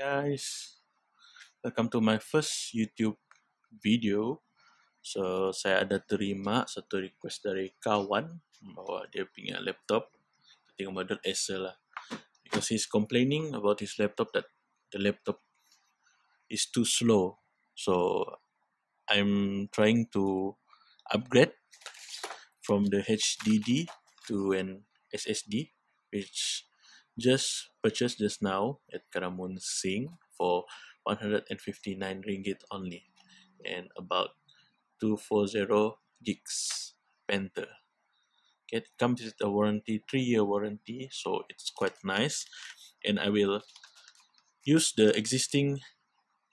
guys welcome to my first youtube video so saya ada terima satu request dari kawan bahawa dia punya laptop tengok model Acer lah because he's complaining about his laptop that the laptop is too slow so I'm trying to upgrade from the HDD to an SSD which just purchased just now at Karamun Singh for 159 ringgit only and about 240 gigs Panther. Okay, it comes with a warranty, three-year warranty, so it's quite nice. And I will use the existing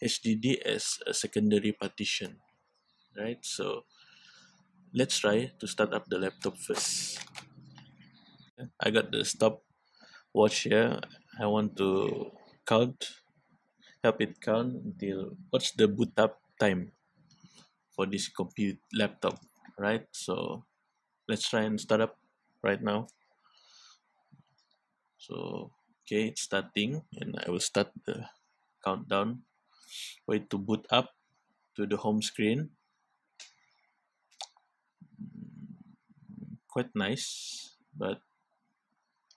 HDD as a secondary partition, right? So let's try to start up the laptop first. I got the stop watch here I want to count help it count until what's the boot up time for this compute laptop right so let's try and start up right now so okay it's starting and I will start the countdown wait to boot up to the home screen quite nice but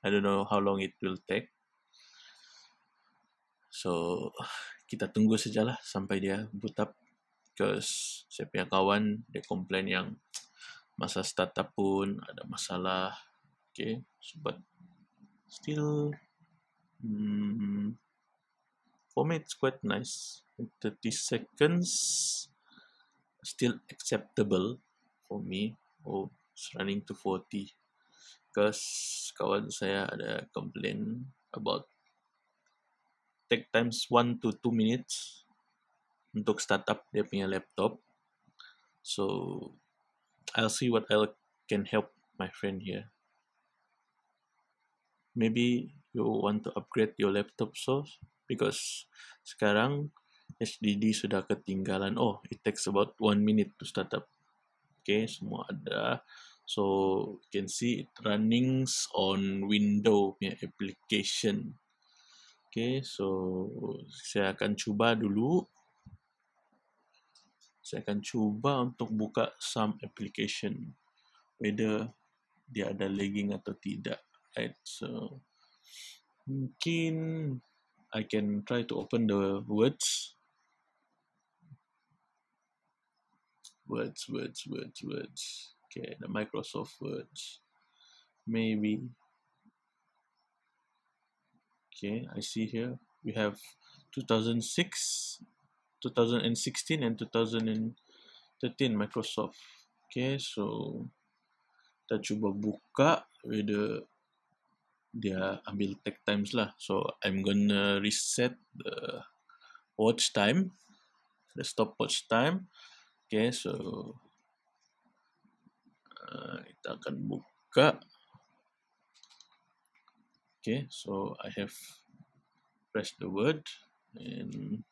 I don't know how long it will take. So kita tunggu sajalah sampai dia boot up. Because saya punya kawan dia komplain yang masa startup pun ada masalah. Okay, so, but still hmm, for me it's quite nice. 30 seconds still acceptable for me. Oh, it's running to 40 because kawan saya ada complain about take times 1 to 2 minutes untuk startup dia punya laptop. So I'll see what I can help my friend here. Maybe you want to upgrade your laptop so because sekarang HDD sudah ketinggalan. Oh, it takes about one minute to startup. Oke, okay, semua ada. So you can see it running on Windows application. Okay, so saya akan cuba dulu. Saya akan cuba untuk buka some application. Whether dia ada lagging atau tidak. Right, so mungkin I can try to open the words. Words, words, words, words. words. Okay, the Microsoft words, maybe. Okay, I see here we have 2006, 2016 and 2013 Microsoft. Okay, so kita cuba buka whether dia ambil take times lah. So I'm gonna reset the watch time, the stopwatch time. Okay, so Ah, kita akan buka okay so i have press the word and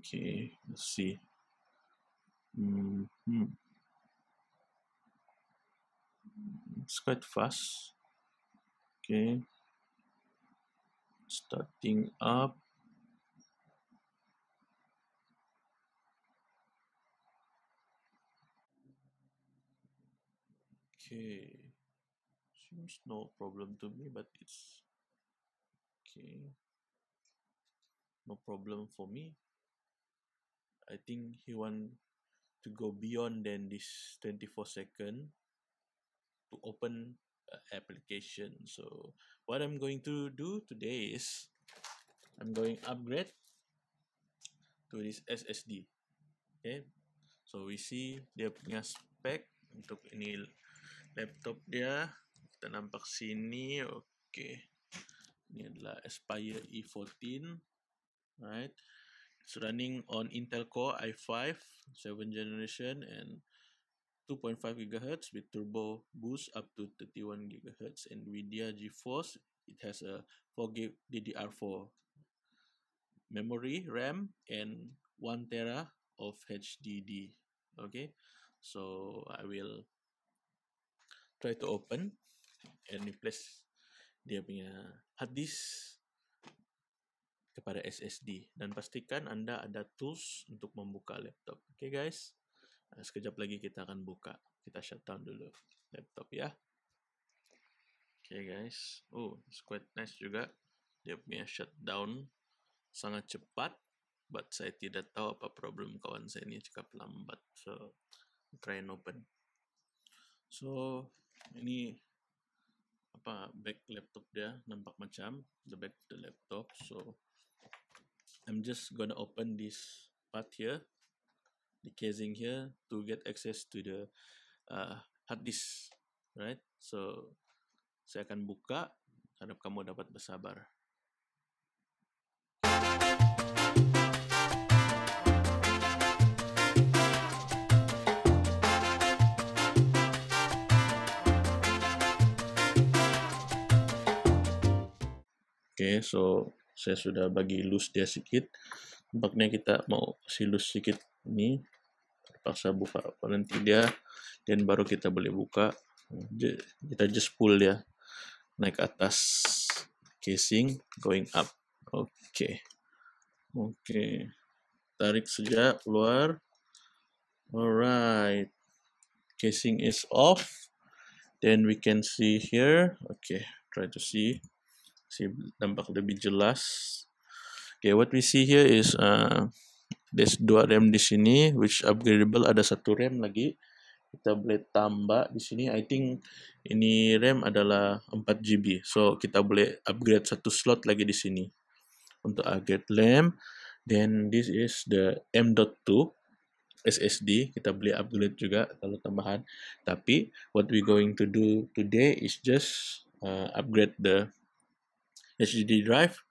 okay let's see mm-hmm. it's quite fast okay starting up okay seems no problem to me but it's okay no problem for me I think he want to go beyond than this 24 second to open application so what I'm going to do today is I'm going upgrade to this SSD okay so we see the punya spec untuk ini laptop dia kita nampak sini oke okay. ini adalah Aspire E14 right it's running on Intel Core i5 7 generation and 2.5 gigahertz with turbo boost up to 31 gigahertz GHz NVIDIA GeForce it has a 4 GB DDR4 memory RAM and 1 tera of HDD okay so I will try to open and replace dia punya hard disk kepada SSD dan pastikan Anda ada tools untuk membuka laptop. Oke okay, guys, eh, sekejap lagi kita akan buka. Kita shutdown dulu laptop ya. Oke okay, guys, oh it's quite nice juga. Dia punya shutdown sangat cepat, but saya tidak tahu apa problem kawan saya ini cukup lambat. So, try and open. So, ini apa back laptop dia nampak macam the back of the laptop so I'm just gonna open this part here the casing here to get access to the uh, hard disk right so saya akan buka harap kamu dapat bersabar Oke, okay, so saya sudah bagi loose dia sedikit. Tampaknya kita mau si loose sedikit ini terpaksa buka nanti dia dan baru kita boleh buka. Kita just pull ya naik atas casing going up. Oke. Okay. Oke. Okay. Tarik saja keluar. Alright. Casing is off. Then we can see here. Okay, try to see sih nampak lebih jelas. Okay, what we see here is uh, there's dua rem di sini, which upgradable ada satu rem lagi. Kita boleh tambah di sini. I think ini rem adalah 4 GB, so kita boleh upgrade satu slot lagi di sini untuk upgrade RAM. Then this is the M.2 SSD kita beli upgrade juga kalau tambahan tapi what we going to do today is just uh, upgrade the HDD drive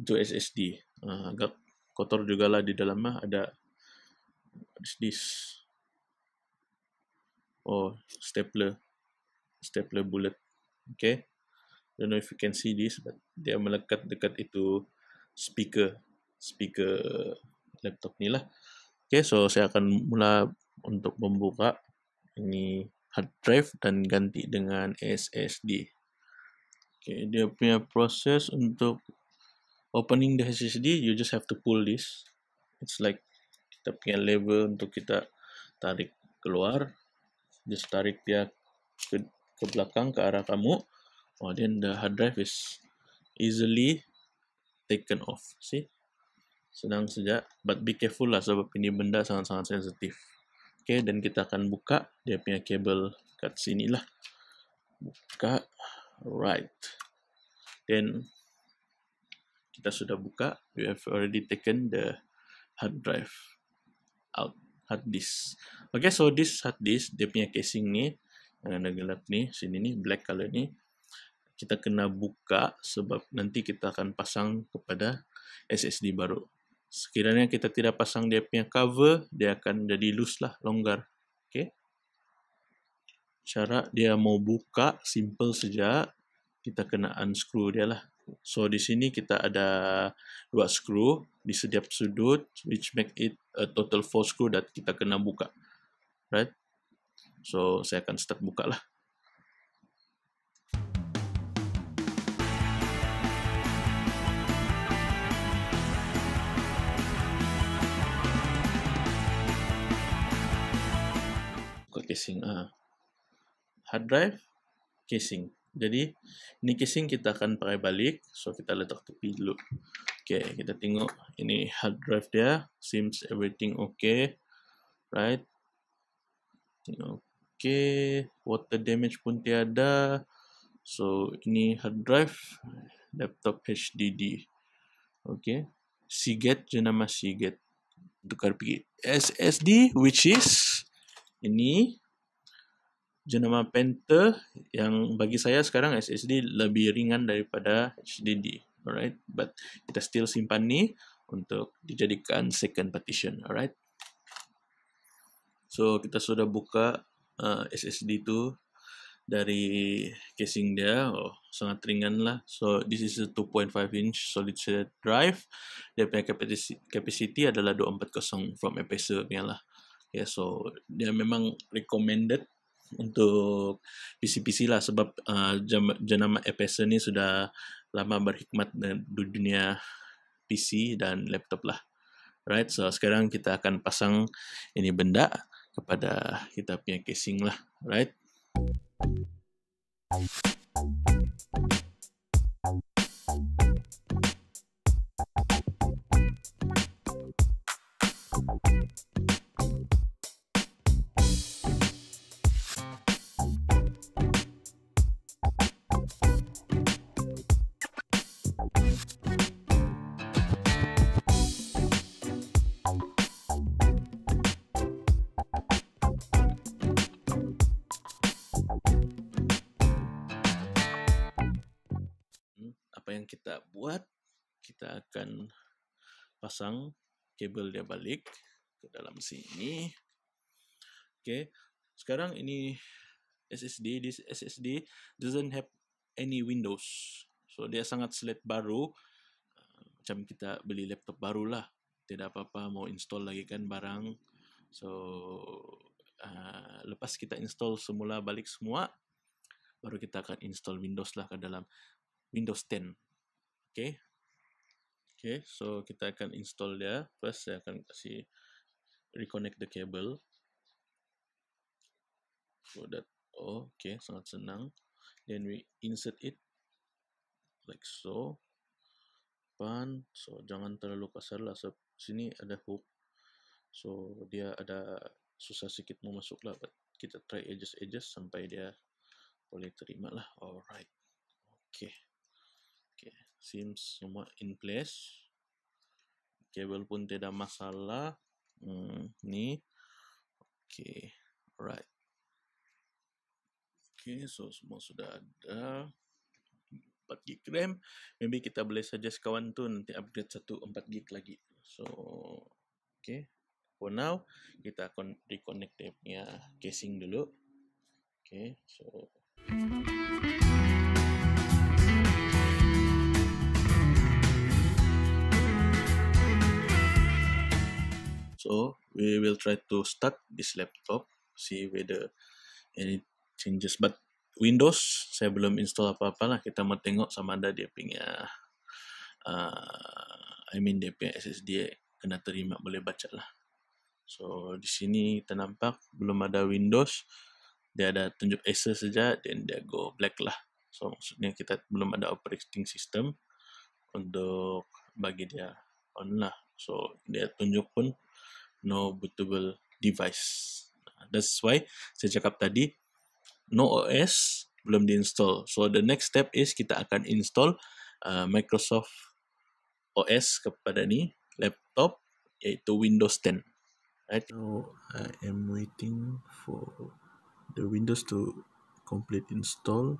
itu SSD. Uh, ah, agak kotor juga lah di dalamnya ada disk. Oh, stapler. Stapler bullet. Okay. Don't know if you can see this, but dia melekat dekat itu speaker. Speaker laptop ni lah. Okay, so saya akan mula untuk membuka ini hard drive dan ganti dengan SSD okay, dia punya proses untuk opening the SSD you just have to pull this it's like kita punya label untuk kita tarik keluar just tarik dia ke, ke belakang ke arah kamu oh then the hard drive is easily taken off see senang saja but be careful lah sebab ini benda sangat-sangat sensitif oke okay, dan kita akan buka dia punya kabel kat sini lah buka Right. Then kita sudah buka. We have already taken the hard drive out hard disk. Oke, okay, so this hard disk dia punya casing ni yang ada gelap ni, sini ni black color ni. Kita kena buka sebab nanti kita akan pasang kepada SSD baru. Sekiranya kita tidak pasang dia punya cover, dia akan jadi loose lah, longgar cara dia mau buka simple saja kita kena unscrew dia lah so di sini kita ada dua screw di setiap sudut which make it a total four screw dan kita kena buka right so saya akan start buka lah buka casing ah hard drive, casing. Jadi ini casing kita akan pakai balik, so kita letak tepi dulu. Oke, okay, kita tengok ini hard drive dia, seems everything okay, right? Oke, okay. water damage pun tiada. So ini hard drive, laptop HDD. Okay, Seagate je nama Seagate. Tukar pergi SSD which is ini jenama Penta yang bagi saya sekarang SSD lebih ringan daripada HDD. Alright, but kita still simpan ni untuk dijadikan second partition. Alright. So kita sudah buka uh, SSD itu dari casing dia oh, sangat ringan lah so this is a 2.5 inch solid state drive dia punya capacity, adalah 240 from Epicer punya lah yeah, so dia memang recommended untuk PC-PC lah sebab uh, jenama EPS ini sudah lama berhikmat di dunia PC dan laptop lah. Right, so sekarang kita akan pasang ini benda kepada kita punya casing lah, right? yang kita buat, kita akan pasang kabel dia balik ke dalam sini. Oke, sekarang ini SSD, this SSD doesn't have any Windows. So dia sangat slate baru, macam kita beli laptop barulah Tidak apa-apa mau install lagi kan barang. So uh, lepas kita install semula balik semua, baru kita akan install Windows lah ke dalam Windows 10. Oke. Okay. Oke, okay, so kita akan install dia. First saya akan kasih reconnect the cable. So that oh, oke, okay, sangat senang. Then we insert it like so. Pan, so jangan terlalu kasar lah. So, sini ada hook. So dia ada susah sedikit mau masuk lah, but kita try edges-edges sampai dia boleh terima lah. Alright. Oke. Oke. Okay seems semua in place cable pun tidak masalah hmm, ini oke okay. alright oke okay, so semua sudah ada 4 gig RAM maybe kita boleh suggest kawan tu nanti upgrade satu 4 gig lagi so okay for now kita akan reconnect dia punya casing dulu okay so So we will try to start this laptop, see whether any changes. But Windows saya belum install apa-apa lah. Kita mau tengok sama ada dia punya, uh, I mean dia punya SSD kena terima boleh baca lah. So di sini kita nampak belum ada Windows. Dia ada tunjuk Acer saja dan dia go black lah. So maksudnya kita belum ada operating system untuk bagi dia on lah. So dia tunjuk pun no bootable device. That's why saya cakap tadi no OS belum diinstall. So the next step is kita akan install uh, Microsoft OS kepada ni laptop iaitu Windows 10. Right. So I am waiting for the Windows to complete install.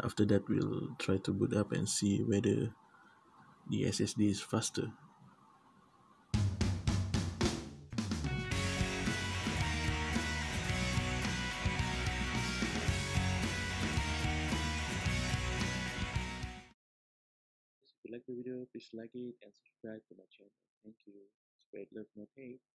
After that, we'll try to boot up and see whether the SSD is faster. please like it and subscribe to my channel. Thank you. Spread love, not hate.